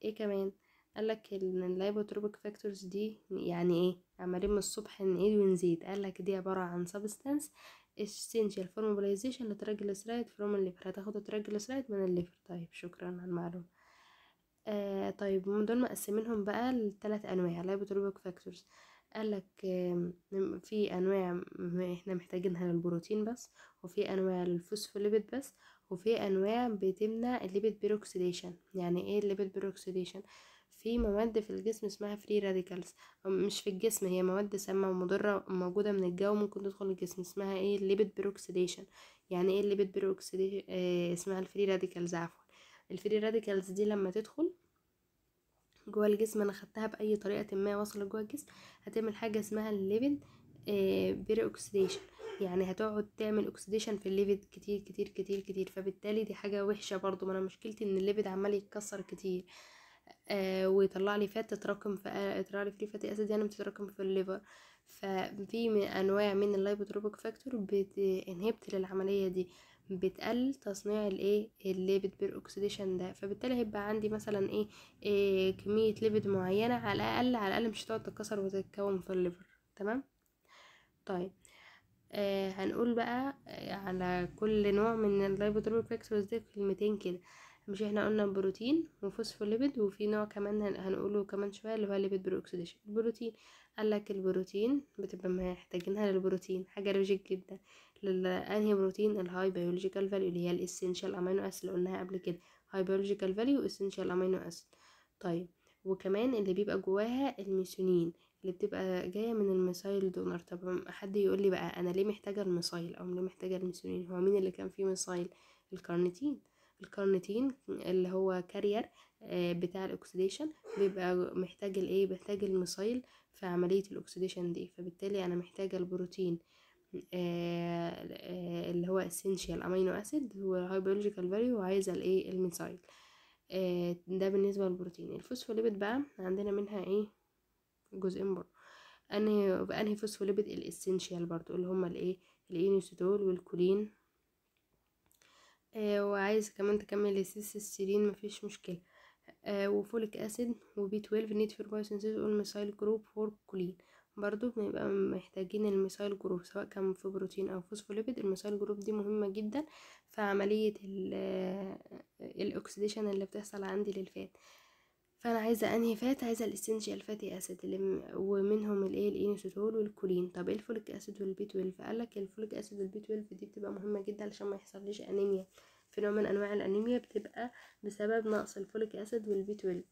ايه كمان قالك ان اللايبوتروبيك فاكتورز دي يعني ايه عمالين من الصبح نعيد ونزيد قالك دي عبارة عن سبستانس اسينشال فورمولايزيشن mobilization لترجل فروم الليفر هتاخد ترجل من الليفر طيب شكرا على المعلومة آه طيب من دول مقسمينهم بقى لثلاث انواع لايبوتروبيك فاكتورز قالك آه في انواع احنا محتاجينها للبروتين بس وفي انواع للفوسفوليبيد بس وفي انواع بتمنع الليبيد بيروكسيديشن يعني ايه الليبيد بيروكسيديشن في مواد في الجسم اسمها فري راديكالز مش في الجسم هي مواد سامه ومضره موجوده من الجو ممكن تدخل الجسم اسمها ايه الليبيد بيروكسيديشن يعني ايه الليبيد آه، بيروكسيديشن اسمها الفري راديكالز عفوا الفري راديكالز دي لما تدخل جوه الجسم انا خدتها باي طريقه ما وصلت جوه الجسم هتعمل حاجه اسمها الليبيد بير آه، اوكسيديشن يعني هتقعد تعمل اوكسيديشن في الليبيد كتير كتير كتير كتير فبالتالي دي حاجه وحشه برضو ما انا مشكلتي ان الليبيد عمال يتكسر كتير آه ويطلع لي فات تتراكم في آه يطلع لي فري فاتي اسيد يعني بتتراكم في الليفر ففي من انواع من اللايبوتروبيك فاكتور بتنهبت للعمليه دي بتقل تصنيع الايه الليبيد اوكسيديشن ده فبالتالي هيبقى عندي مثلا ايه, إيه كميه ليبيد معينه على الاقل على الاقل مش هتقعد تتكسر وتتكون في الليفر تمام طيب آه هنقول بقى آه، على كل نوع من اللايبوتروبيك فاكتورز دي كلمتين كده مش احنا قلنا بروتين وفوسفوليبيد وفي نوع كمان هنقوله كمان شويه اللي هو ليبيد بروكسيديشن البروتين قال لك البروتين بتبقى محتاجينها للبروتين حاجه لوجيك جدا للانهي بروتين الهاي بيولوجيكال فاليو اللي هي الاسينشال امينو اسيد اللي قلناها قبل كده هاي بيولوجيكال فاليو اسينشال امينو اسيد طيب وكمان اللي بيبقى جواها الميثيونين اللي بتبقى جايه من الميثايل دونر طب حد يقول لي بقى انا ليه محتاجه الميثايل او ليه محتاجه الميثيونين هو مين اللي كان فيه ميثايل الكارنيتين الكارنيتين اللي هو كارير آه، بتاع الاكسديشن بيبقى محتاج الايه محتاج الميثايل في عمليه الاكسديشن دي فبالتالي انا محتاجه البروتين آه، آه، اللي هو essential امينو اسيد والهاي بيولوجيكال فاليو وعايزه الايه الميثايل ده بالنسبه للبروتين الفوسفوليبيد بقى عندنا منها ايه جزئين برضو انهي انهي فوسفوليبيد الاسينشال برضو اللي هما الايه الانوسيتول والكولين آه وعايز كمان تكمل السيسيستيرين مفيش مشكله آه وفوليك اسيد وبي 12 نيد فور بايوسينثيز اول ميثايل جروب فور كولين برضو بنبقى محتاجين الميثايل جروب سواء كان في بروتين او فوسفوليبيد الميثايل جروب دي مهمه جدا في عمليه آه، الاكسديشن اللي بتحصل عندي للفات فانا عايزه انهي فات عايزه الاسينشال فاتي اسيد ومنهم الايه الانسولين e والكولين طب ايه الفوليك اسيد والبي 12 قال لك الفوليك اسيد والبي 12 دي بتبقى مهمه جدا عشان ما يحصلش انيميا في نوع من انواع الانيميا بتبقى بسبب نقص الفوليك اسيد والبي 12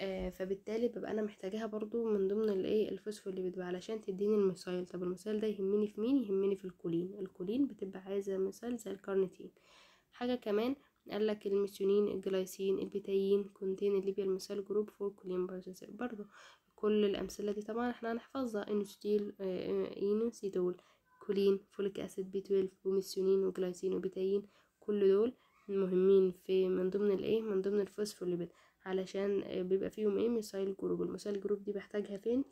آه فبالتالي ببقى انا محتاجاها برضو من ضمن الايه الفوسفوليبيد علشان تديني الميثايل طب الميثايل ده يهمني في مين يهمني في الكولين الكولين بتبقى عايزه مثال زي الكارنيتين حاجه كمان قال لك الميثيونين الجلايسين البتايين كونتين الليبيا المثال جروب فور كولين برضو كل الامثله دي طبعا احنا هنحفظها انوستيل اينوسيدول آه، آه، كولين فوليك اسيد بي 12 وميثيونين وجلايسين وبتايين كل دول مهمين في من ضمن الايه من ضمن الفوسفوليبيد علشان آه، بيبقى فيهم ايه ميثايل جروب الميثايل جروب دي بحتاجها فين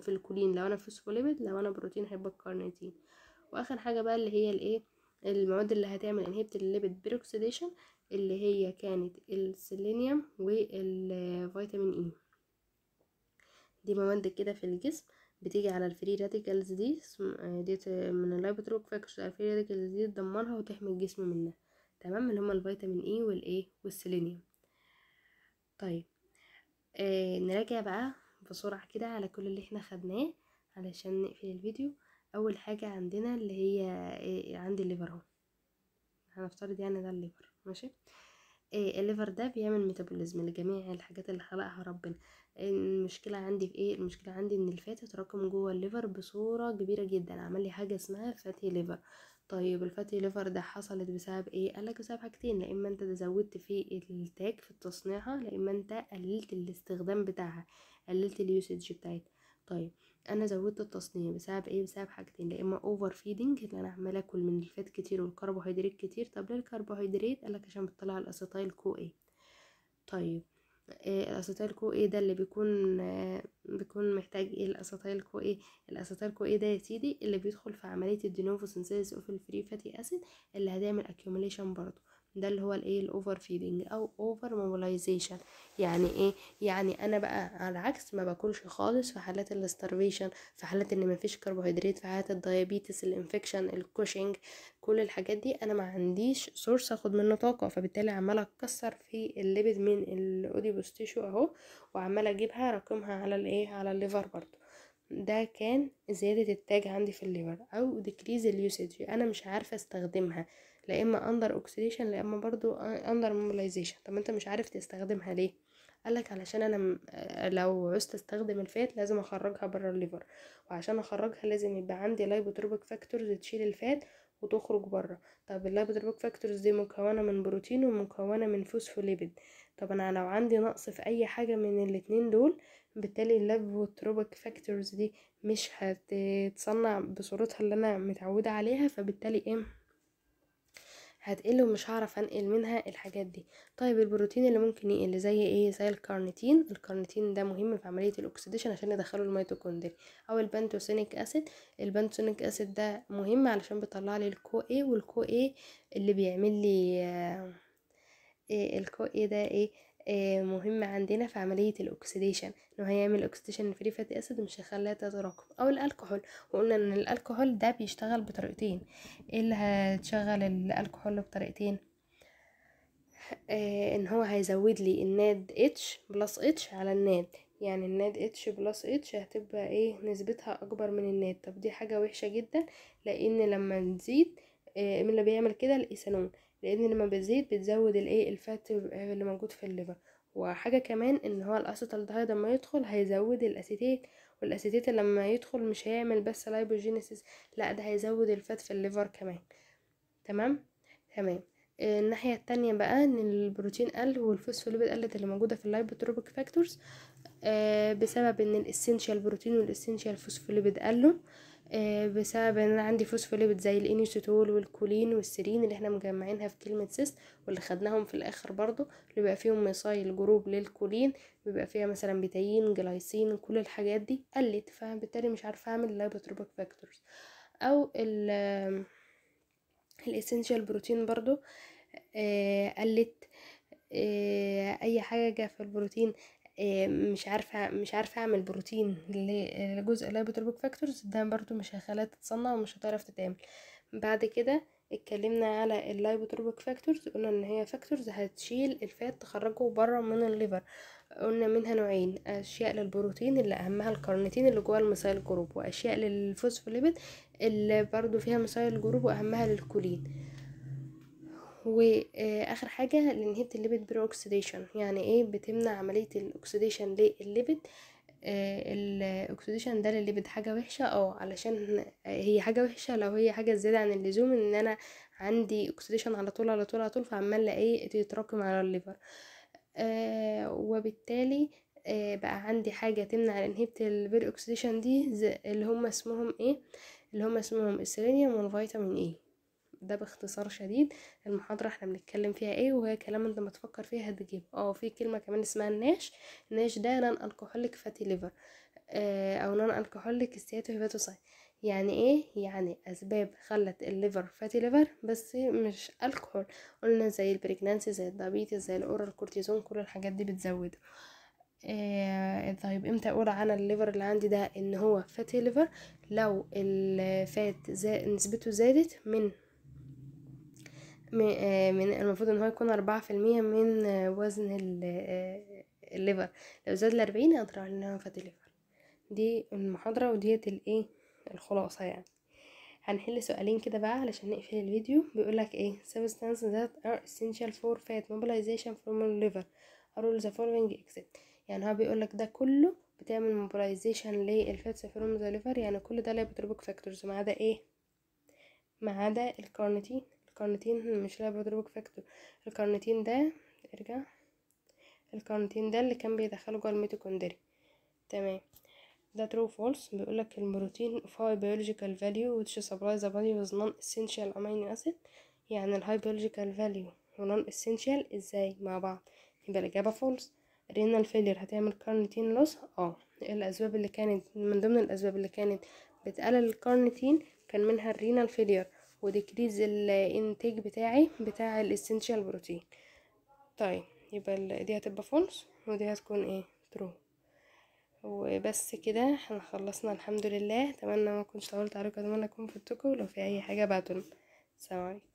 في الكولين لو انا فوسفوليبيد لو انا بروتين هيبقى الكارنيتين واخر حاجه بقى اللي هي الايه المواد اللي هتعمل انهبت الليبيد بيروكسيديشن اللي هي كانت السيلينيوم والفيتامين اي e. دي مواد كده في الجسم بتيجي على الفري راديكالز دي آه، ديت آه، من اللايبوتروك فاكرز الفري راديكالز دي تدمرها وتحمي الجسم منها تمام اللي هما الفيتامين اي e والايه والسيلينيوم طيب آه نراجع بقى بسرعة كده على كل اللي احنا خدناه علشان نقفل الفيديو اول حاجة عندنا اللي هي آه عندي الليفر اهو هنفترض يعني ده الليفر ماشي آه الليفر ده بيعمل ميتابوليزم لجميع الحاجات اللي خلقها ربنا المشكلة عندي في ايه المشكلة عندي ان الفات تراكم جوه الليفر بصورة كبيرة جدا عمل لي حاجة اسمها فاتي ليفر طيب الفاتي ليفر ده حصلت بسبب ايه قالك بسبب حاجتين لا اما انت زودت في التاج في تصنيعها لا اما انت قللت الاستخدام بتاعها قللت اليوسج بتاعتها طيب انا زودت التصنيع بسبب ايه بسبب حاجتين لا اما اوفر فيدنج اللي انا عمال اكل من الفات كتير والكربوهيدرات كتير طب ليه الكربوهيدرات قالك عشان بتطلع الاسيتيل كو ايه طيب إيه الاساتيل كو ايه ده اللي بيكون بيكون محتاج ايه الاساتيل كو ايه الاساتيل كو ايه ده يا سيدي اللي بيدخل في عمليه الدينوفو سينثيسيس اوف الفري فاتي اسيد اللي هتعمل اكيوميليشن برضه ده اللي هو الايه الاوفر فيدنج او اوفر موبلايزيشن يعني ايه يعني انا بقى على عكس ما باكلش خالص في حالات الاستارفيشن في حالات ان مفيش كربوهيدرات في حالات الدايابيتس الانفكشن الكوشنج كل الحاجات دي انا ما عنديش سورس اخد منه طاقه فبالتالي عماله اكسر في الليبيد من الاوديبوس تيشو اهو وعماله اجيبها راكمها على الايه على الليفر برضو ده كان زيادة التاج عندي في الليفر أو ديكريز اليوسج أنا مش عارفة استخدمها لا اما اندر اوكسيديشن لا اما برضو اندر ميموليزيشن طب انت مش عارف تستخدمها ليه قالك علشان انا آه، لو عوزت استخدم الفات لازم اخرجها بره الليفر وعشان اخرجها لازم يبقى عندي لايبوتروبيك فاكتورز تشيل الفات وتخرج بره طب اللايبوتروبيك فاكتورز دي مكونه من بروتين ومكونه من فوسفوليبيد طب انا لو عندي نقص في اي حاجه من الاتنين دول بالتالي اللايبوتروبيك فاكتورز دي مش هتتصنع بصورتها اللي انا متعوده عليها فبالتالي ايه هتقل ومش هعرف انقل منها الحاجات دي طيب البروتين اللي ممكن يقل زي ايه زي الكارنيتين الكارنيتين ده مهم في عمليه الاكسديشن عشان ندخله الميتوكوندريا او البانتوسينيك اسيد البانتوسينيك اسيد ده مهم علشان بيطلع لي الكو اي والكو اي اللي بيعمل لي آه، إيه الكو اي ده ايه آه، مهم عندنا في عملية الأكسديشن إنه هيعمل أكسديشن فري فاتي أسيد مش هيخليها تتراكم أو الألكحول وقلنا إن الألكحول ده بيشتغل بطريقتين إيه اللي هتشغل الألكحول بطريقتين آه، إن هو هيزود لي الناد اتش بلس اتش على الناد يعني الناد اتش بلس اتش هتبقى ايه نسبتها أكبر من الناد طب دي حاجة وحشة جدا لأن لما تزيد آه، من اللي بيعمل كده الايثانول لان لما بتزيد بتزود الايه الفات اللي موجود في الليفر وحاجه كمان ان هو الاسيتال ده لما يدخل هيزود الاسيتيت والاسيتيت لما يدخل مش هيعمل بس لايبوجينيسيس لا ده هيزود الفات في الليفر كمان تمام تمام آه، الناحية التانية بقى ان البروتين قل والفوسفوليبيد قلت اللي موجودة في اللايبوتروبيك آه، فاكتورز بسبب ان الاسينشال بروتين والاسينشال فوسفوليبيد قلوا آه، بسبب ان انا عندي فوسفوليبيد زي الانيسيتول والكولين والسيرين اللي احنا مجمعينها في كلمه سيست واللي خدناهم في الاخر برضو اللي بيبقى فيهم ميثايل جروب للكولين بيبقى فيها مثلا بتايين جلايسين كل الحاجات دي قلت فبالتالي مش عارفه اعمل اللايبوتروبيك فاكتورز او ال الاسينشال آه، بروتين برضو آه، قلت اي حاجه في البروتين إيه، مش عارفه مش عارفه اعمل بروتين لجزء الهايبوتروبيك فاكتورز ده برضو مش هيخليها تتصنع ومش هتعرف تتعمل بعد كده اتكلمنا على اللايبوتروبيك فاكتورز قلنا ان هي فاكتورز هتشيل الفات تخرجه بره من الليفر قلنا منها نوعين اشياء للبروتين اللي اهمها الكارنيتين اللي جوه المثايل جروب واشياء للفوسفوليبيد اللي برضو فيها مثايل جروب واهمها للكولين واخر حاجه لنهيبت الليبيد برو اوكسيديشن يعني ايه بتمنع عمليه الاكسيديشن للليبيد الاكسيديشن ده للليبيد حاجه وحشه اه علشان هي حاجه وحشه لو هي حاجه زياده عن اللزوم ان انا عندي اكسيديشن على طول على طول على طول فعمال ايه يتراكم على الليفر آه، وبالتالي آه، بقى عندي حاجه تمنع انهبه البير اوكسيديشن دي اللي هم اسمهم ايه اللي هم اسمهم السيلينيوم والفيتامين ايه ده باختصار شديد المحاضرة احنا بنتكلم فيها ايه وهي كلام انت ما تفكر فيها هتجيب اه في كلمة كمان اسمها الناش الناش ده نان الكحوليك فاتي ليفر اه او نان الكحوليك استياتو هيباتوساي يعني ايه يعني اسباب خلت الليفر فاتي ليفر بس مش الكحول قلنا زي البريجنانسي زي الدايابيتس زي الاورال كورتيزون كل الحاجات دي بتزود إيه طيب امتى اقول عن الليفر اللي عندي ده ان هو فاتي ليفر لو الفات زي نسبته زادت من آه، من المفروض ان هو يكون أربعة في المية من وزن آه، الليفر لو زاد لأربعين هتروح لنا فاتي ليفر دي المحاضرة وديت الايه الخلاصة يعني هنحل سؤالين كده بقى علشان نقفل الفيديو بيقولك ايه substance that are essential for fat mobilization from liver are the following except يعني هو بيقولك ده كله بتعمل mobilization للفاتس فروم ذا ليفر يعني كل ده ليبوتروبيك فاكتورز ما عدا ايه ما عدا الكارنتين الكارنتين مش لابر دروج فاكتور الكارنتين ده ارجع الكارنتين ده اللي كان بيدخله جوه الميتوكوندري تمام ده فولس بيقول بيقولك البروتين of high biological value which supplies the body with non-essential amino يعني الهاي بيولوجيكال فاليو ونون essential ازاي مع بعض يبقى الإجابة فولس رينال فيلير هتعمل كارنيتين لوس اه الأسباب اللي كانت من ضمن الأسباب اللي كانت بتقلل الكارنيتين كان منها الرينال فيلير وديكريز الانتاج بتاعي بتاع الاسنشال بروتين طيب يبقى دي هتبقى فولس ودي هتكون ايه ترو وبس كده احنا خلصنا الحمد لله اتمنى ما اكونش طولت عليكم اتمنى اكون فدتكم لو في اي حاجه بعتولنا سلام عليكم